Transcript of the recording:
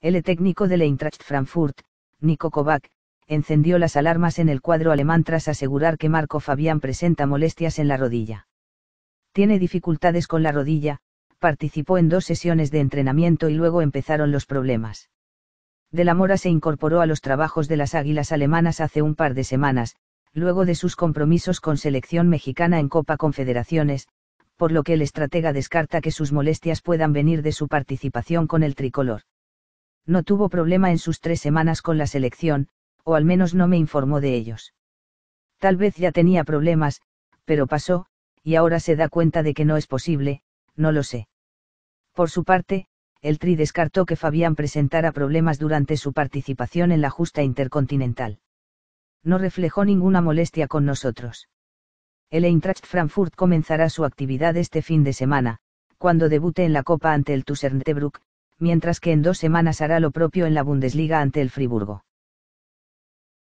El técnico de Eintracht Frankfurt, Nico Kovac, encendió las alarmas en el cuadro alemán tras asegurar que Marco Fabián presenta molestias en la rodilla. Tiene dificultades con la rodilla, participó en dos sesiones de entrenamiento y luego empezaron los problemas. De la Mora se incorporó a los trabajos de las Águilas Alemanas hace un par de semanas, luego de sus compromisos con selección mexicana en Copa Confederaciones, por lo que el estratega descarta que sus molestias puedan venir de su participación con el tricolor no tuvo problema en sus tres semanas con la selección, o al menos no me informó de ellos. Tal vez ya tenía problemas, pero pasó, y ahora se da cuenta de que no es posible, no lo sé. Por su parte, el Tri descartó que Fabián presentara problemas durante su participación en la justa intercontinental. No reflejó ninguna molestia con nosotros. El Eintracht Frankfurt comenzará su actividad este fin de semana, cuando debute en la Copa ante el Tusserntebruck, mientras que en dos semanas hará lo propio en la Bundesliga ante el Friburgo.